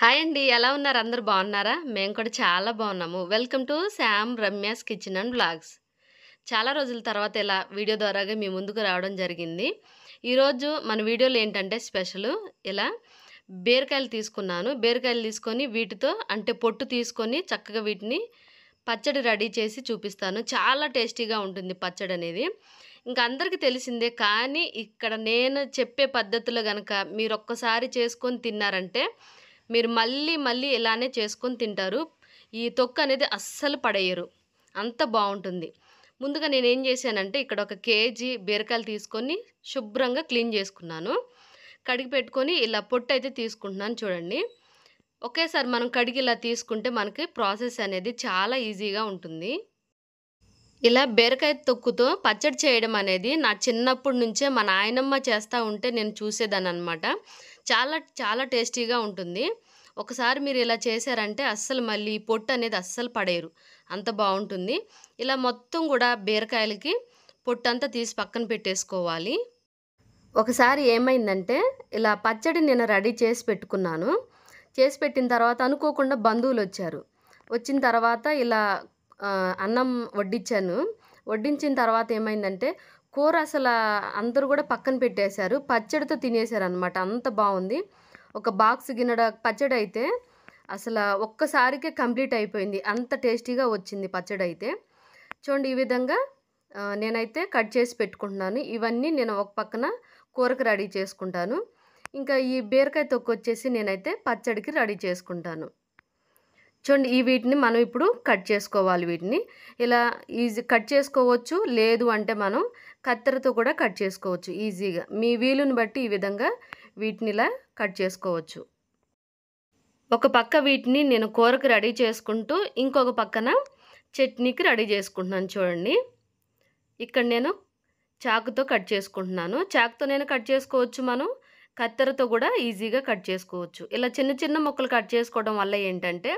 hi అండి ఎలా ఉన్నారు అందరు బాగున్నారా మేము కూడా చాలా బాగున్నాము welcome to Sam Ramya's kitchen and vlogs చాలా రోజుల తర్వాత ఇలా వీడియో ద్వారాగా మీ ముందుకు రావడం జరిగింది ఈరోజు మన వీడియోలు ఏంటంటే స్పెషల్ ఇలా బీరకాయలు తీసుకున్నాను బీరకాయలు తీసుకొని వీటితో అంటే పొట్టు తీసుకొని చక్కగా వీటిని పచ్చడి రెడీ చేసి చూపిస్తాను చాలా టేస్టీగా ఉంటుంది పచ్చడి అనేది ఇంకా అందరికీ తెలిసిందే కానీ ఇక్కడ నేను చెప్పే పద్ధతిలో కనుక మీరు ఒక్కసారి చేసుకొని తిన్నారంటే మీరు మళ్ళీ మళ్ళీ ఇలానే చేసుకొని తింటారు ఈ తొక్క అనేది అస్సలు పడేయరు అంత బాగుంటుంది ముందుగా నేను ఏం చేశానంటే ఇక్కడ ఒక కేజీ బీరకాయలు తీసుకొని శుభ్రంగా క్లీన్ చేసుకున్నాను కడిగి పెట్టుకొని ఇలా పొట్టు అయితే తీసుకుంటున్నాను చూడండి ఒకేసారి మనం కడిగి ఇలా తీసుకుంటే మనకి ప్రాసెస్ అనేది చాలా ఈజీగా ఉంటుంది ఇలా బీరకాయ తొక్కుతో పచ్చడి చేయడం అనేది నా చిన్నప్పటి నుంచే మా నాయనమ్మ చేస్తూ ఉంటే నేను చూసేదాన్ని అనమాట చాలా చాలా టేస్టీగా ఉంటుంది ఒకసారి మీరు ఇలా చేశారంటే అస్సలు మళ్ళీ పొట్టు అనేది అస్సలు పడేరు అంత బాగుంటుంది ఇలా మొత్తం కూడా బీరకాయలకి పొట్టు అంతా తీసి పక్కన పెట్టేసుకోవాలి ఒకసారి ఏమైందంటే ఇలా పచ్చడి నేను రెడీ చేసి పెట్టుకున్నాను చేసి పెట్టిన తర్వాత అనుకోకుండా బంధువులు వచ్చారు వచ్చిన తర్వాత ఇలా అన్నం వడ్డించాను వడ్డించిన తర్వాత ఏమైందంటే కూర అసలు అందరూ కూడా పక్కన పెట్టేశారు పచ్చడితో తినేశారు అనమాట అంత బాగుంది ఒక బాక్స్ గిన్నెడ పచ్చడి అయితే అసలు ఒక్కసారికే కంప్లీట్ అయిపోయింది అంత టేస్టీగా వచ్చింది పచ్చడి అయితే చూడండి ఈ విధంగా నేనైతే కట్ చేసి పెట్టుకుంటున్నాను ఇవన్నీ నేను ఒక పక్కన కూరకు రెడీ చేసుకుంటాను ఇంకా ఈ బీరకాయ తొక్కు వచ్చేసి నేనైతే పచ్చడికి రెడీ చేసుకుంటాను చూడండి ఈ వీటిని మనం ఇప్పుడు కట్ చేసుకోవాలి వీటిని ఇలా ఈజీ కట్ చేసుకోవచ్చు లేదు అంటే మనం కత్తెరతో కూడా కట్ చేసుకోవచ్చు ఈజీగా మీ వీలుని బట్టి ఈ విధంగా వీటిని ఇలా కట్ చేసుకోవచ్చు ఒక పక్క వీటిని నేను కూరకు రెడీ చేసుకుంటూ ఇంకొక పక్కన చట్నీకి రెడీ చేసుకుంటున్నాను చూడండి ఇక్కడ నేను చాకుతో కట్ చేసుకుంటున్నాను చాకుతో నేను కట్ చేసుకోవచ్చు మనం కత్తెరతో కూడా ఈజీగా కట్ చేసుకోవచ్చు ఇలా చిన్న చిన్న ముక్కలు కట్ చేసుకోవడం వల్ల ఏంటంటే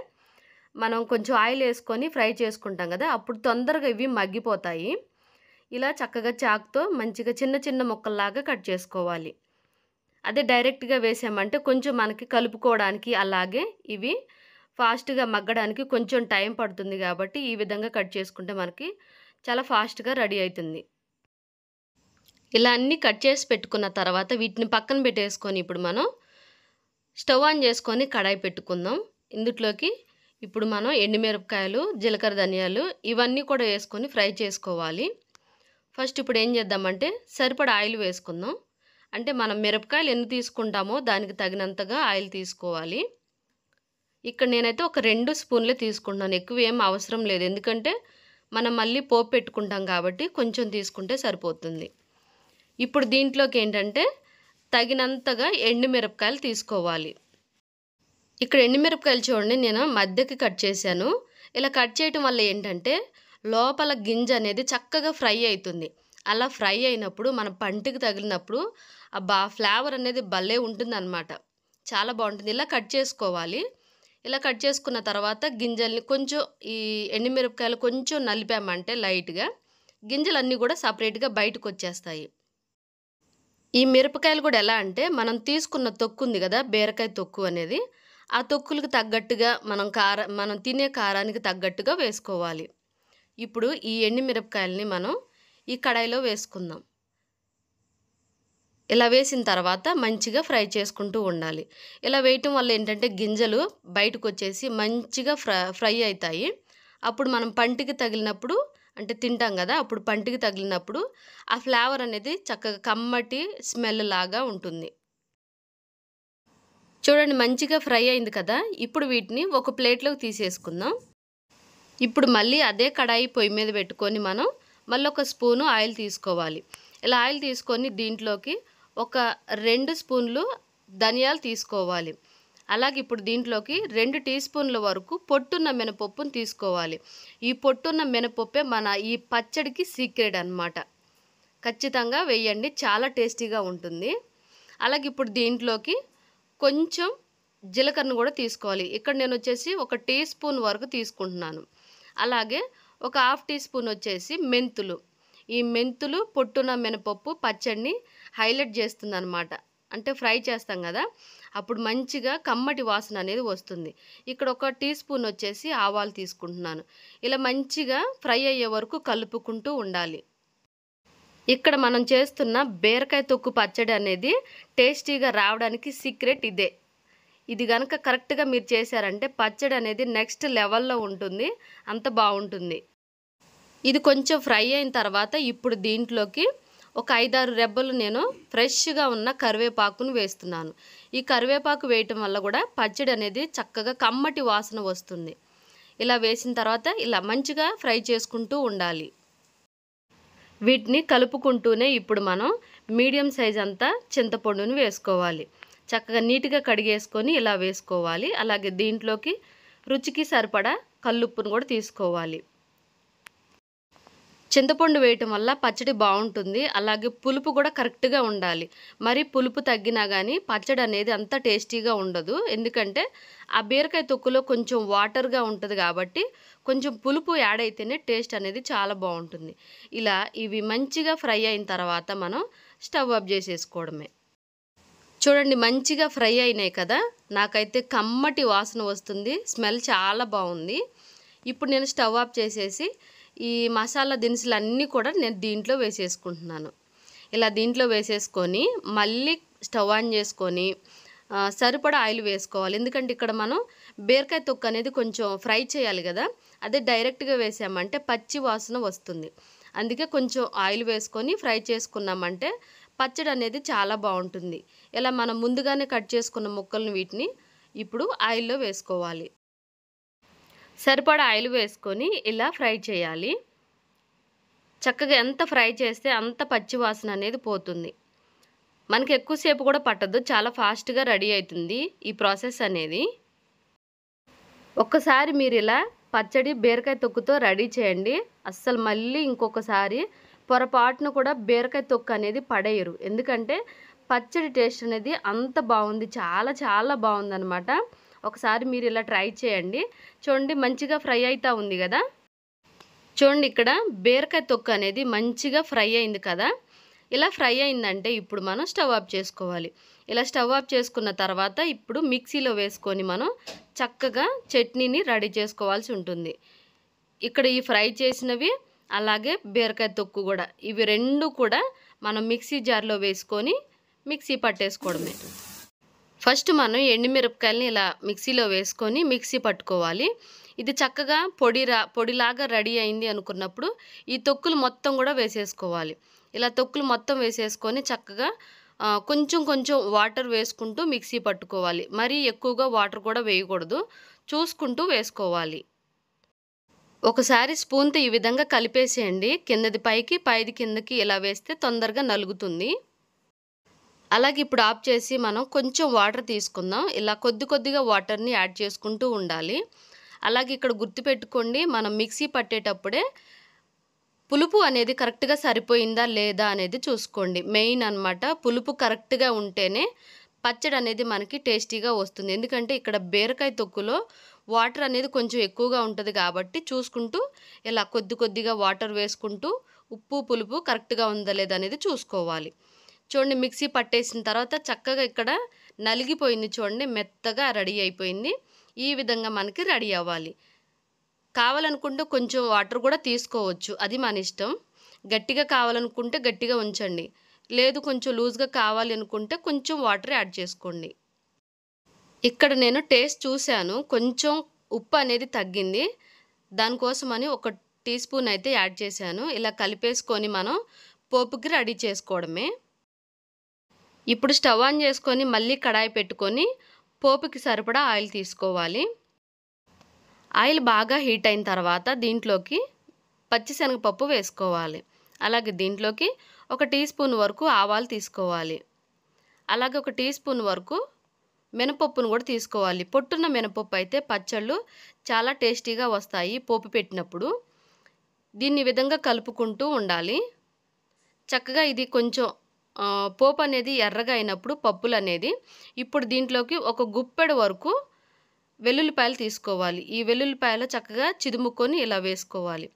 మనం కొంచెం ఆయిల్ వేసుకొని ఫ్రై చేసుకుంటాం కదా అప్పుడు తొందరగా ఇవి మగ్గిపోతాయి ఇలా చక్కగా చాక్తో మంచిగా చిన్న చిన్న ముక్కల్లాగా కట్ చేసుకోవాలి అదే డైరెక్ట్గా వేసామంటే కొంచెం మనకి కలుపుకోవడానికి అలాగే ఇవి ఫాస్ట్గా మగ్గడానికి కొంచెం టైం పడుతుంది కాబట్టి ఈ విధంగా కట్ చేసుకుంటే మనకి చాలా ఫాస్ట్గా రెడీ అవుతుంది ఇలా అన్నీ కట్ చేసి పెట్టుకున్న తర్వాత వీటిని పక్కన పెట్టేసుకొని ఇప్పుడు మనం స్టవ్ ఆన్ చేసుకొని కడాయి పెట్టుకుందాం ఇందులోకి ఇప్పుడు మనం ఎండుమిరపకాయలు జీలకర్ర ధనియాలు ఇవన్నీ కూడా వేసుకొని ఫ్రై చేసుకోవాలి ఫస్ట్ ఇప్పుడు ఏం చేద్దామంటే సరిపడా ఆయిల్ వేసుకుందాం అంటే మనం మిరపకాయలు ఎన్ని తీసుకుంటామో దానికి తగినంతగా ఆయిల్ తీసుకోవాలి ఇక్కడ నేనైతే ఒక రెండు స్పూన్లే తీసుకుంటున్నాను ఎక్కువ ఏం అవసరం లేదు ఎందుకంటే మనం మళ్ళీ పోపు పెట్టుకుంటాం కాబట్టి కొంచెం తీసుకుంటే సరిపోతుంది ఇప్పుడు దీంట్లోకి ఏంటంటే తగినంతగా ఎండుమిరపకాయలు తీసుకోవాలి ఇక్కడ ఎండుమిరపకాయలు చూడండి నేను మధ్యకి కట్ చేశాను ఇలా కట్ చేయటం వల్ల ఏంటంటే లోపల గింజ అనేది చక్కగా ఫ్రై అవుతుంది అలా ఫ్రై అయినప్పుడు మన పంటికి తగిలినప్పుడు బా ఫ్లేవర్ అనేది భలే అనమాట చాలా బాగుంటుంది ఇలా కట్ చేసుకోవాలి ఇలా కట్ చేసుకున్న తర్వాత గింజల్ని కొంచెం ఈ ఎండుమిరపకాయలు కొంచెం నలిపామంటే లైట్గా గింజలన్నీ కూడా సపరేట్గా బయటకు వచ్చేస్తాయి ఈ మిరపకాయలు కూడా ఎలా అంటే మనం తీసుకున్న తొక్కు ఉంది కదా బీరకాయ తొక్కు అనేది ఆ తొక్కులకు తగ్గట్టుగా మనం కార మనం తినే కారానికి తగ్గట్టుగా వేసుకోవాలి ఇప్పుడు ఈ ఎండి మిరపకాయలని మనం ఈ కడాయిలో వేసుకుందాం ఇలా వేసిన తర్వాత మంచిగా ఫ్రై చేసుకుంటూ ఉండాలి ఇలా వేయటం వల్ల ఏంటంటే గింజలు బయటకు వచ్చేసి మంచిగా ఫ్రై అవుతాయి అప్పుడు మనం పంటికి తగిలినప్పుడు అంటే తింటాం కదా అప్పుడు పంటికి తగిలినప్పుడు ఆ ఫ్లేవర్ అనేది చక్కగా కమ్మటి స్మెల్ లాగా ఉంటుంది చూడండి మంచిగా ఫ్రై అయింది కదా ఇప్పుడు వీటిని ఒక ప్లేట్లోకి తీసేసుకుందాం ఇప్పుడు మళ్ళీ అదే కడాయి పొయ్యి మీద పెట్టుకొని మనం మళ్ళీ ఒక స్పూను ఆయిల్ తీసుకోవాలి ఇలా ఆయిల్ తీసుకొని దీంట్లోకి ఒక రెండు స్పూన్లు ధనియాలు తీసుకోవాలి అలాగే ఇప్పుడు దీంట్లోకి రెండు టీ స్పూన్ల వరకు పొట్టున్న మినపప్పును తీసుకోవాలి ఈ పొట్టున్న మినపప్పే మన ఈ పచ్చడికి సీక్రెట్ అనమాట ఖచ్చితంగా వేయండి చాలా టేస్టీగా ఉంటుంది అలాగే ఇప్పుడు దీంట్లోకి కొంచెం జీలకర్రను కూడా తీసుకోవాలి ఇక్కడ నేను వచ్చేసి ఒక టీ స్పూన్ వరకు తీసుకుంటున్నాను అలాగే ఒక హాఫ్ టీ స్పూన్ వచ్చేసి మెంతులు ఈ మెంతులు పొట్టున మినపప్పు పచ్చడిని హైలైట్ చేస్తుంది అనమాట అంటే ఫ్రై చేస్తాం కదా అప్పుడు మంచిగా కమ్మటి వాసన అనేది వస్తుంది ఇక్కడ ఒక టీ స్పూన్ వచ్చేసి ఆవాలు తీసుకుంటున్నాను ఇలా మంచిగా ఫ్రై అయ్యే వరకు కలుపుకుంటూ ఉండాలి ఇక్కడ మనం చేస్తున్న బీరకాయ తొక్కు పచ్చడి అనేది టేస్టీగా రావడానికి సీక్రెట్ ఇదే ఇది కనుక కరెక్ట్గా మీరు చేశారంటే పచ్చడి అనేది నెక్స్ట్ లెవెల్లో ఉంటుంది అంత బాగుంటుంది ఇది కొంచెం ఫ్రై అయిన తర్వాత ఇప్పుడు దీంట్లోకి ఒక ఐదారు రెబ్బలు నేను ఫ్రెష్గా ఉన్న కరివేపాకును వేస్తున్నాను ఈ కరివేపాకు వేయటం వల్ల కూడా పచ్చడి అనేది చక్కగా కమ్మటి వాసన వస్తుంది ఇలా వేసిన తర్వాత ఇలా మంచిగా ఫ్రై చేసుకుంటూ ఉండాలి వీటిని కలుపుకుంటూనే ఇప్పుడు మనం మీడియం సైజ్ అంతా చింతపండును వేసుకోవాలి చక్కగా నీట్గా కడిగేసుకొని ఇలా వేసుకోవాలి అలాగే దీంట్లోకి రుచికి సరిపడా కల్లుప్పును కూడా తీసుకోవాలి చింతపండు వేయటం వల్ల పచ్చడి బాగుంటుంది అలాగే పులుపు కూడా కరెక్ట్గా ఉండాలి మరి పులుపు తగ్గినా కానీ పచ్చడి అనేది అంత టేస్టీగా ఉండదు ఎందుకంటే ఆ బీరకాయ తొక్కులో కొంచెం వాటర్గా ఉంటుంది కాబట్టి కొంచెం పులుపు యాడ్ అయితేనే టేస్ట్ అనేది చాలా బాగుంటుంది ఇలా ఇవి మంచిగా ఫ్రై అయిన తర్వాత మనం స్టవ్ ఆఫ్ చేసేసుకోవడమే చూడండి మంచిగా ఫ్రై అయినాయి కదా నాకైతే కమ్మటి వాసన వస్తుంది స్మెల్ చాలా బాగుంది ఇప్పుడు నేను స్టవ్ ఆఫ్ చేసేసి ఈ మసాలా దినుసులు అన్నీ కూడా నేను దీంట్లో వేసేసుకుంటున్నాను ఇలా దీంట్లో వేసేసుకొని మళ్ళీ స్టవ్ ఆన్ చేసుకొని సరిపడా ఆయిల్ వేసుకోవాలి ఎందుకంటే ఇక్కడ మనం బీరకాయ తొక్క అనేది కొంచెం ఫ్రై చేయాలి కదా అదే డైరెక్ట్గా వేసామంటే పచ్చి వాసన వస్తుంది అందుకే కొంచెం ఆయిల్ వేసుకొని ఫ్రై చేసుకున్నామంటే పచ్చడి అనేది చాలా బాగుంటుంది ఇలా మనం ముందుగానే కట్ చేసుకున్న ముక్కలను వీటిని ఇప్పుడు ఆయిల్లో వేసుకోవాలి సరిపడా ఆయిల్ వేసుకొని ఇలా ఫ్రై చేయాలి చక్కగా ఎంత ఫ్రై చేస్తే అంత పచ్చి వాసన అనేది పోతుంది మనకి ఎక్కువసేపు కూడా పట్టదు చాలా ఫాస్ట్గా రెడీ అవుతుంది ఈ ప్రాసెస్ అనేది ఒక్కసారి మీరు ఇలా పచ్చడి బీరకాయ తొక్కుతో రెడీ చేయండి అస్సలు మళ్ళీ ఇంకొకసారి పొరపాటును కూడా బీరకాయ తొక్క అనేది పడేయరు ఎందుకంటే పచ్చడి టేస్ట్ అనేది అంత బాగుంది చాలా చాలా బాగుందనమాట ఒకసారి మీరు ఇలా ట్రై చేయండి చూడండి మంచిగా ఫ్రై అవుతూ ఉంది కదా చూడండి ఇక్కడ బీరకాయ తొక్క అనేది మంచిగా ఫ్రై అయింది కదా ఇలా ఫ్రై అయిందంటే ఇప్పుడు మనం స్టవ్ ఆఫ్ చేసుకోవాలి ఇలా స్టవ్ ఆఫ్ చేసుకున్న తర్వాత ఇప్పుడు మిక్సీలో వేసుకొని మనం చక్కగా చట్నీని రెడీ చేసుకోవాల్సి ఉంటుంది ఇక్కడ ఈ ఫ్రై చేసినవి అలాగే బీరకాయ తొక్కు కూడా ఇవి రెండు కూడా మనం మిక్సీ జార్లో వేసుకొని మిక్సీ పట్టేసుకోవడమే ఫస్ట్ మనం ఎండుమిరపకాయలని ఇలా మిక్సీలో వేసుకొని మిక్సీ పట్టుకోవాలి ఇది చక్కగా పొడి రా పొడిలాగా రెడీ అయింది అనుకున్నప్పుడు ఈ తొక్కులు మొత్తం కూడా వేసేసుకోవాలి ఇలా తొక్కులు మొత్తం వేసేసుకొని చక్కగా కొంచెం కొంచెం వాటర్ వేసుకుంటూ మిక్సీ పట్టుకోవాలి మరీ ఎక్కువగా వాటర్ కూడా వేయకూడదు చూసుకుంటూ వేసుకోవాలి ఒకసారి స్పూన్తో ఈ విధంగా కలిపేసేయండి కిందది పైకి పైది కిందకి ఇలా వేస్తే తొందరగా నలుగుతుంది అలాగే ఇప్పుడు ఆఫ్ చేసి మనం కొంచెం వాటర్ తీసుకుందాం ఇలా కొద్ది కొద్దిగా వాటర్ని యాడ్ చేసుకుంటూ ఉండాలి అలాగే ఇక్కడ గుర్తుపెట్టుకోండి మనం మిక్సీ పట్టేటప్పుడే పులుపు అనేది కరెక్ట్గా సరిపోయిందా లేదా అనేది చూసుకోండి మెయిన్ అనమాట పులుపు కరెక్ట్గా ఉంటేనే పచ్చడి అనేది మనకి టేస్టీగా వస్తుంది ఎందుకంటే ఇక్కడ బీరకాయ తొక్కులో వాటర్ అనేది కొంచెం ఎక్కువగా ఉంటుంది కాబట్టి చూసుకుంటూ ఇలా కొద్ది కొద్దిగా వాటర్ వేసుకుంటూ ఉప్పు పులుపు కరెక్ట్గా ఉందా లేదా అనేది చూసుకోవాలి చూడండి మిక్సీ పట్టేసిన తర్వాత చక్కగా ఇక్కడ నలిగిపోయింది చూడండి మెత్తగా రెడీ అయిపోయింది ఈ విధంగా మనకి రెడీ అవ్వాలి కావాలనుకుంటే కొంచెం వాటర్ కూడా తీసుకోవచ్చు అది మన ఇష్టం గట్టిగా కావాలనుకుంటే గట్టిగా ఉంచండి లేదు కొంచెం లూజ్గా కావాలి అనుకుంటే కొంచెం వాటర్ యాడ్ చేసుకోండి ఇక్కడ నేను టేస్ట్ చూశాను కొంచెం ఉప్పు అనేది తగ్గింది దానికోసమని ఒక టీ స్పూన్ అయితే యాడ్ చేశాను ఇలా కలిపేసుకొని మనం పోపుకి రెడీ చేసుకోవడమే ఇప్పుడు స్టవ్ ఆన్ చేసుకొని మళ్ళీ కడాయి పెట్టుకొని పోపుకి సరిపడా ఆయిల్ తీసుకోవాలి ఆయిల్ బాగా హీట్ అయిన తర్వాత దీంట్లోకి పచ్చిశనగపప్పు వేసుకోవాలి అలాగే దీంట్లోకి ఒక టీ స్పూన్ వరకు ఆవాలు తీసుకోవాలి అలాగే ఒక టీ స్పూన్ వరకు మినపప్పును కూడా తీసుకోవాలి పొట్టున్న మినపప్పు అయితే పచ్చళ్ళు చాలా టేస్టీగా వస్తాయి పోపు పెట్టినప్పుడు దీన్ని విధంగా కలుపుకుంటూ ఉండాలి చక్కగా ఇది కొంచెం పోపు అనేది ఎర్రగా అయినప్పుడు పప్పులు అనేది ఇప్పుడు దీంట్లోకి ఒక గుప్పెడు వరకు వెల్లుల్లిపాయలు తీసుకోవాలి ఈ వెల్లుల్లిపాయలు చక్కగా చిదుముకొని ఇలా వేసుకోవాలి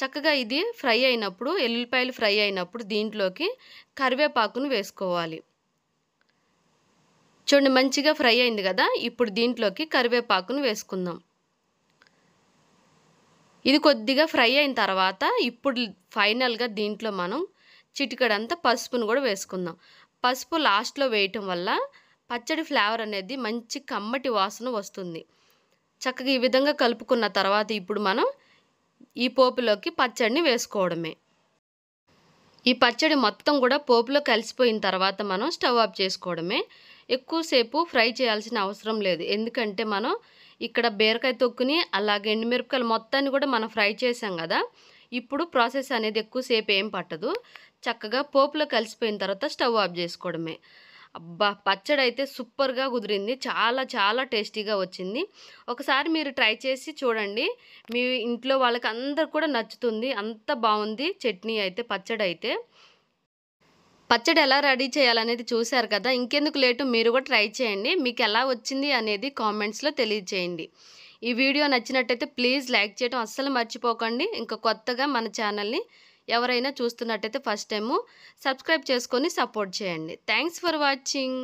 చక్కగా ఇది ఫ్రై అయినప్పుడు ఎల్లుల్లిపాయలు ఫ్రై అయినప్పుడు దీంట్లోకి కరివేపాకును వేసుకోవాలి చూడండి మంచిగా ఫ్రై అయింది కదా ఇప్పుడు దీంట్లోకి కరివేపాకును వేసుకుందాం ఇది కొద్దిగా ఫ్రై అయిన తర్వాత ఇప్పుడు ఫైనల్గా దీంట్లో మనం చిటికడంతా పసుపును కూడా వేసుకుందాం పసుపు లాస్ట్లో వేయటం వల్ల పచ్చడి ఫ్లేవర్ అనేది మంచి కమ్మటి వాసన వస్తుంది చక్కగా ఈ విధంగా కలుపుకున్న తర్వాత ఇప్పుడు మనం ఈ పోపులోకి పచ్చడిని వేసుకోవడమే ఈ పచ్చడి మొత్తం కూడా పోపులో కలిసిపోయిన తర్వాత మనం స్టవ్ ఆఫ్ చేసుకోవడమే ఎక్కువసేపు ఫ్రై చేయాల్సిన అవసరం లేదు ఎందుకంటే మనం ఇక్కడ బీరకాయ తొక్కుని అలాగే ఎండుమిరపకాయలు మొత్తాన్ని కూడా మనం ఫ్రై చేసాం కదా ఇప్పుడు ప్రాసెస్ అనేది ఎక్కువసేపు ఏం పట్టదు చక్కగా పోపులో కలిసిపోయిన తర్వాత స్టవ్ ఆఫ్ చేసుకోవడమే అబ్బా పచ్చడి అయితే సూపర్గా కుదిరింది చాలా చాలా టేస్టీగా వచ్చింది ఒకసారి మీరు ట్రై చేసి చూడండి మీ ఇంట్లో వాళ్ళకి అందరు కూడా నచ్చుతుంది అంత బాగుంది చట్నీ అయితే పచ్చడి అయితే పచ్చడి ఎలా రెడీ చేయాలనేది చూశారు కదా ఇంకెందుకు లేటు మీరు కూడా ట్రై చేయండి మీకు ఎలా వచ్చింది అనేది కామెంట్స్లో తెలియజేయండి ఈ వీడియో నచ్చినట్టయితే ప్లీజ్ లైక్ చేయడం అస్సలు మర్చిపోకండి ఇంకా కొత్తగా మన ఛానల్ని ఎవరైనా చూస్తున్నట్టయితే ఫస్ట్ టైము సబ్స్క్రైబ్ చేసుకొని సపోర్ట్ చేయండి థ్యాంక్స్ ఫర్ వాచింగ్